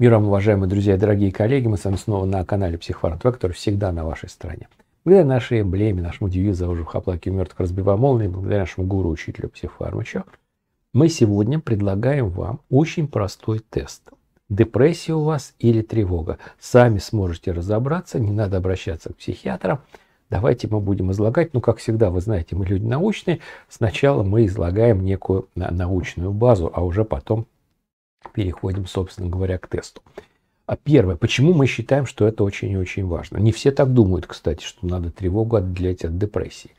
Мир вам, уважаемые друзья и дорогие коллеги. Мы с вами снова на канале Психфарм ТВ, который всегда на вашей стороне. Благодаря нашей эмблеме, нашему девизу уже в хаплаке мертвых разбиваем молнии, благодаря нашему гуру, учителю психфармача, мы сегодня предлагаем вам очень простой тест. Депрессия у вас или тревога. Сами сможете разобраться, не надо обращаться к психиатрам. Давайте мы будем излагать, ну, как всегда, вы знаете, мы люди научные. Сначала мы излагаем некую научную базу, а уже потом переходим, собственно говоря, к тесту. А первое, почему мы считаем, что это очень и очень важно? Не все так думают, кстати, что надо тревогу отделять от депрессии.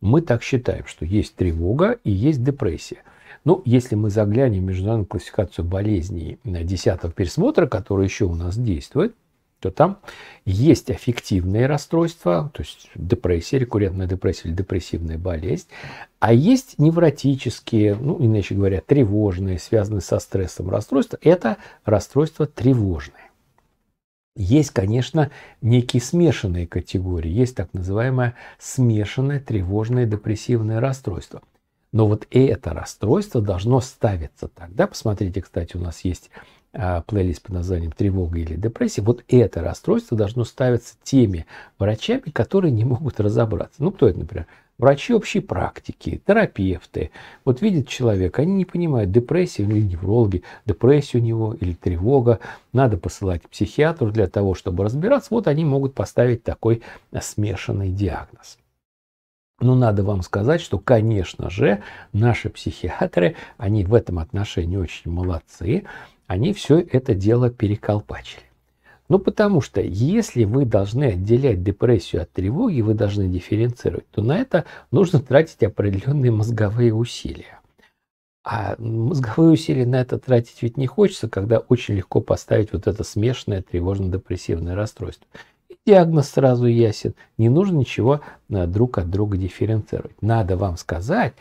Мы так считаем, что есть тревога и есть депрессия. Ну, если мы заглянем в международную классификацию болезней на десятого пересмотра, которая еще у нас действует, то там есть аффективные расстройства, то есть депрессия, рекуррентная депрессия или депрессивная болезнь, а есть невротические, ну, иначе говоря, тревожные, связанные со стрессом расстройства. Это расстройства тревожные. Есть, конечно, некие смешанные категории. Есть так называемое смешанное тревожное депрессивное расстройство. Но вот это расстройство должно ставиться тогда. Посмотрите, кстати, у нас есть а, плейлист под названием «Тревога или депрессия», вот это расстройство должно ставиться теми врачами, которые не могут разобраться. Ну, кто это, например? Врачи общей практики, терапевты. Вот видят человека, они не понимают, депрессия или неврологи, депрессия у него или тревога. Надо посылать психиатру для того, чтобы разбираться. Вот они могут поставить такой э, смешанный диагноз. Но надо вам сказать, что, конечно же, наши психиатры, они в этом отношении очень молодцы они все это дело переколпачили. Ну, потому что если вы должны отделять депрессию от тревоги, вы должны дифференцировать, то на это нужно тратить определенные мозговые усилия. А мозговые усилия на это тратить ведь не хочется, когда очень легко поставить вот это смешанное тревожно-депрессивное расстройство диагноз сразу ясен. Не нужно ничего э, друг от друга дифференцировать. Надо вам сказать,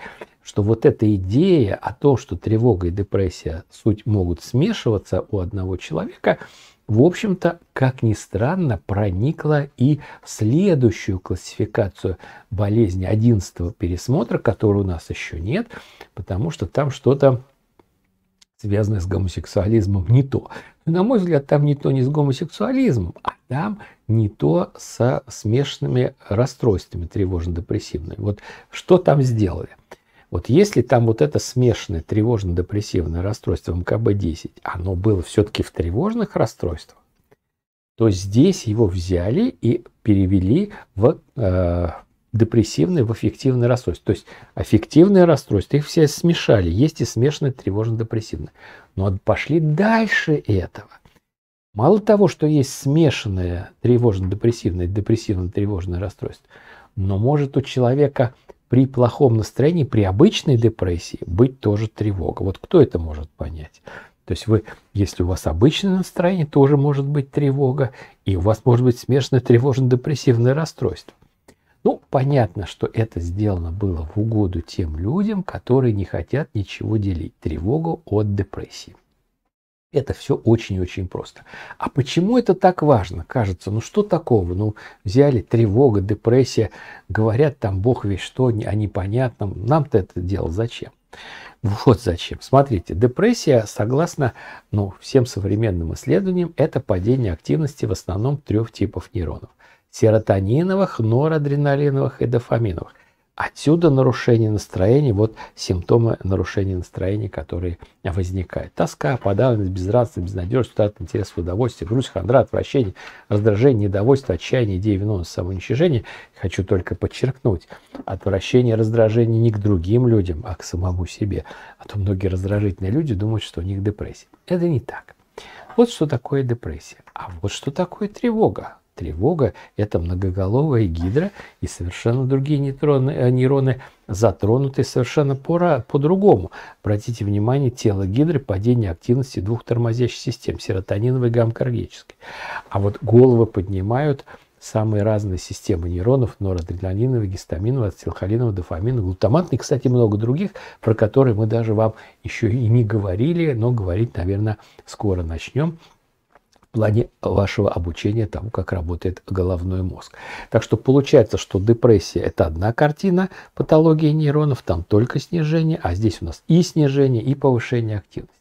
что вот эта идея о том, что тревога и депрессия суть могут смешиваться у одного человека, в общем-то, как ни странно, проникла и в следующую классификацию болезни 11 пересмотра, которой у нас еще нет, потому что там что-то связанное с гомосексуализмом, не то. На мой взгляд, там не то не с гомосексуализмом, а там не то со смешанными расстройствами тревожно-депрессивными. Вот что там сделали? Вот если там вот это смешанное тревожно-депрессивное расстройство МКБ-10, оно было все-таки в тревожных расстройствах, то здесь его взяли и перевели в э, депрессивное, в аффективное расстройство. То есть аффективное расстройство, их все смешали, есть и смешанное тревожно-депрессивное. Но пошли дальше этого. Мало того, что есть смешанное тревожно-депрессивное и депрессивно-тревожное расстройство, но может у человека при плохом настроении, при обычной депрессии быть тоже тревога. Вот кто это может понять? То есть вы, если у вас обычное настроение, тоже может быть тревога, и у вас может быть смешанное тревожно-депрессивное расстройство. Ну, понятно, что это сделано было в угоду тем людям, которые не хотят ничего делить. Тревогу от депрессии. Это все очень-очень просто. А почему это так важно? Кажется, ну что такого? Ну взяли тревога, депрессия, говорят там бог весь что, о непонятном. Нам-то это дело зачем? Вот зачем. Смотрите, депрессия, согласно ну, всем современным исследованиям, это падение активности в основном трех типов нейронов. Серотониновых, норадреналиновых и дофаминовых. Отсюда нарушение настроения, вот симптомы нарушения настроения, которые возникают. Тоска, подавленность, безрадственность, безнадежность, утрата интереса, удовольствие, грусть, хандра, отвращение, раздражение, недовольство, отчаяние, идея виновности, самоуничижение. Хочу только подчеркнуть, отвращение, раздражение не к другим людям, а к самому себе. А то многие раздражительные люди думают, что у них депрессия. Это не так. Вот что такое депрессия. А вот что такое тревога тревога – это многоголовая гидра, и совершенно другие нейтроны, э, нейроны затронуты совершенно по-другому. Обратите внимание, тело гидры – падение активности двух тормозящих систем – серотониновой и гамкаргической. А вот головы поднимают самые разные системы нейронов, норадреналиновые, гистаминовые, ацетилхолиновые, дофаминовые, глутаматные, кстати, много других, про которые мы даже вам еще и не говорили, но говорить, наверное, скоро начнем плане вашего обучения тому, как работает головной мозг. Так что получается, что депрессия – это одна картина патологии нейронов, там только снижение, а здесь у нас и снижение, и повышение активности.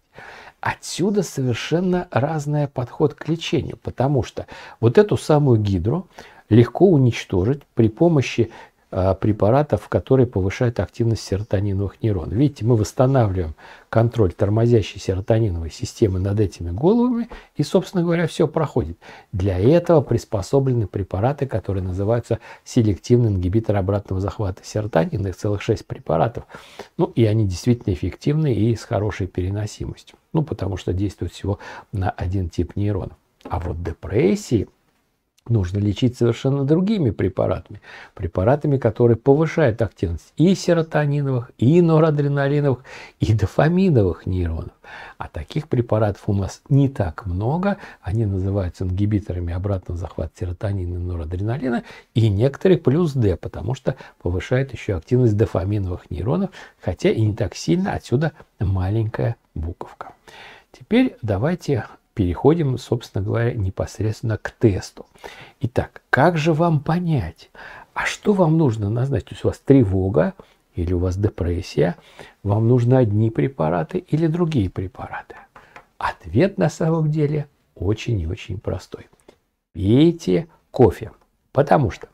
Отсюда совершенно разный подход к лечению, потому что вот эту самую гидру легко уничтожить при помощи Э, препаратов, которые повышают активность серотониновых нейронов. Видите, мы восстанавливаем контроль тормозящей серотониновой системы над этими головами, и, собственно говоря, все проходит. Для этого приспособлены препараты, которые называются селективный ингибитор обратного захвата серотонина, их целых шесть препаратов. Ну, и они действительно эффективны и с хорошей переносимостью. Ну, потому что действуют всего на один тип нейронов. А вот депрессии – нужно лечить совершенно другими препаратами. Препаратами, которые повышают активность и серотониновых, и норадреналиновых, и дофаминовых нейронов. А таких препаратов у нас не так много. Они называются ингибиторами обратного захвата серотонина и норадреналина. И некоторые плюс D, потому что повышает еще активность дофаминовых нейронов, хотя и не так сильно, отсюда маленькая буковка. Теперь давайте переходим, собственно говоря, непосредственно к тесту. Итак, как же вам понять, а что вам нужно назначить? То есть у вас тревога или у вас депрессия, вам нужны одни препараты или другие препараты? Ответ на самом деле очень и очень простой. Пейте кофе, потому что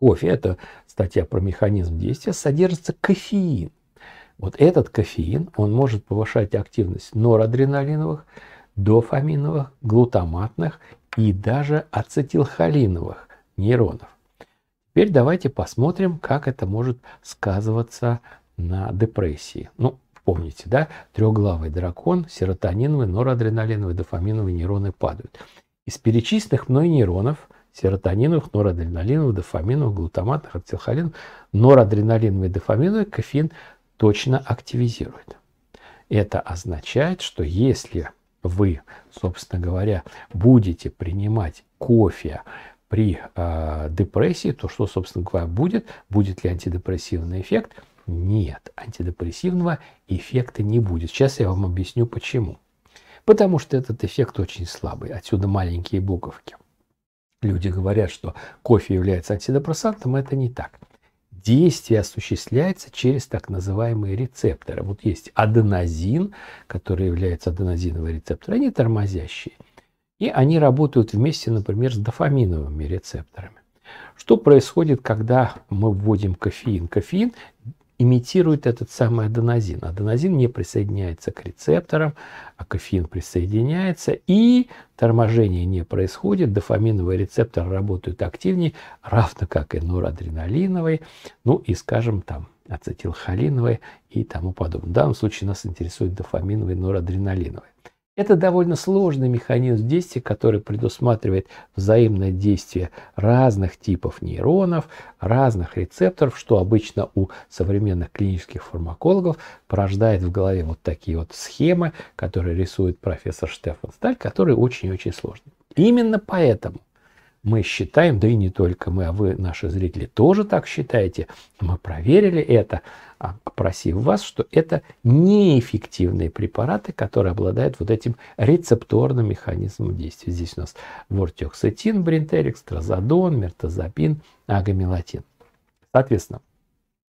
кофе, это статья про механизм действия, содержится кофеин. Вот этот кофеин, он может повышать активность норадреналиновых дофаминовых, глутаматных и даже ацетилхолиновых нейронов. Теперь давайте посмотрим, как это может сказываться на депрессии. Ну, помните, да, трехглавый дракон, серотониновый, норадреналиновый, дофаминовые нейроны падают. Из перечисленных мной нейронов, серотониновых, норадреналиновых, дофаминовых, глутаматных, ацетилхолиновых, норадреналиновый, дофаминовый кофеин точно активизирует. Это означает, что если вы, собственно говоря, будете принимать кофе при э, депрессии, то что, собственно говоря, будет? Будет ли антидепрессивный эффект? Нет, антидепрессивного эффекта не будет. Сейчас я вам объясню почему. Потому что этот эффект очень слабый, отсюда маленькие буковки. Люди говорят, что кофе является антидепрессантом, а это не так действие осуществляется через так называемые рецепторы. Вот есть аденозин, который является аденозиновый рецептор, они тормозящие. И они работают вместе, например, с дофаминовыми рецепторами. Что происходит, когда мы вводим кофеин? Кофеин имитирует этот самый аденозин. Аденозин не присоединяется к рецепторам, а кофеин присоединяется, и торможение не происходит, дофаминовые рецепторы работают активнее, равно как и норадреналиновые, ну и, скажем, там ацетилхолиновые и тому подобное. В данном случае нас интересует дофаминовые, норадреналиновые. Это довольно сложный механизм действия, который предусматривает взаимное действие разных типов нейронов, разных рецепторов, что обычно у современных клинических фармакологов порождает в голове вот такие вот схемы, которые рисует профессор Штефан Сталь, которые очень-очень сложны. Именно поэтому мы считаем, да и не только мы, а вы, наши зрители, тоже так считаете. Мы проверили это, а, опросив вас, что это неэффективные препараты, которые обладают вот этим рецепторным механизмом действия. Здесь у нас вортиоксетин, бринтерикс, тразодон, мертозапин, агамелатин. Соответственно,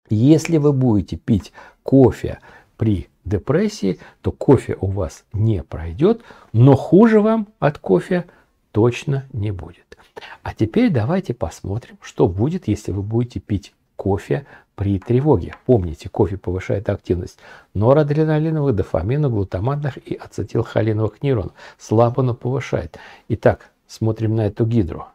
если вы будете пить кофе при депрессии, то кофе у вас не пройдет, но хуже вам от кофе точно не будет. А теперь давайте посмотрим, что будет, если вы будете пить кофе при тревоге. Помните, кофе повышает активность норадреналиновых, дофамина, глутаматных и ацетилхолиновых нейронов. слабо но повышает. Итак, смотрим на эту гидру.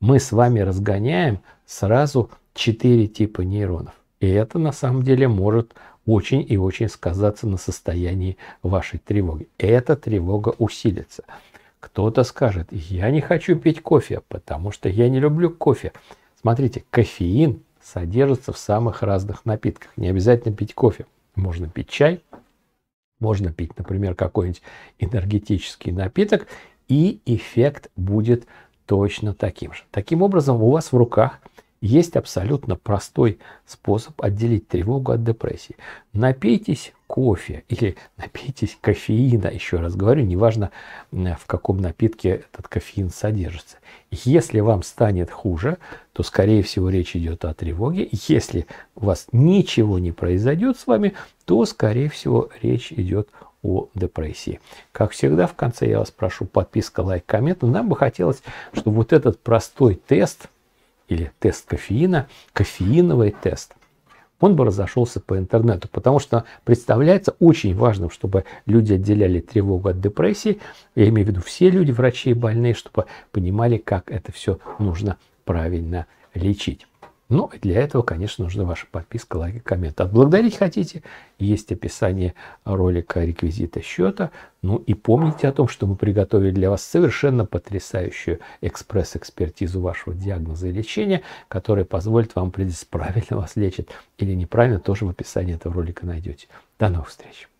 Мы с вами разгоняем сразу 4 типа нейронов. И это на самом деле может очень и очень сказаться на состоянии вашей тревоги. Эта тревога усилится. Кто-то скажет, я не хочу пить кофе, потому что я не люблю кофе. Смотрите, кофеин содержится в самых разных напитках. Не обязательно пить кофе. Можно пить чай, можно пить, например, какой-нибудь энергетический напиток, и эффект будет точно таким же. Таким образом, у вас в руках есть абсолютно простой способ отделить тревогу от депрессии. Напейтесь кофе или напейтесь кофеина, еще раз говорю, неважно в каком напитке этот кофеин содержится. Если вам станет хуже, то скорее всего речь идет о тревоге. Если у вас ничего не произойдет с вами, то скорее всего речь идет о депрессии. Как всегда, в конце я вас прошу подписка, лайк, коммент. Нам бы хотелось, чтобы вот этот простой тест – или тест кофеина, кофеиновый тест, он бы разошелся по интернету, потому что представляется очень важным, чтобы люди отделяли тревогу от депрессии, я имею в виду все люди, врачи и больные, чтобы понимали, как это все нужно правильно лечить. Ну, для этого, конечно, нужна ваша подписка, лайк и коммент. Отблагодарить а хотите? Есть описание ролика реквизита счета. Ну и помните о том, что мы приготовили для вас совершенно потрясающую экспресс-экспертизу вашего диагноза и лечения, которая позволит вам определить, правильно вас лечит или неправильно, тоже в описании этого ролика найдете. До новых встреч!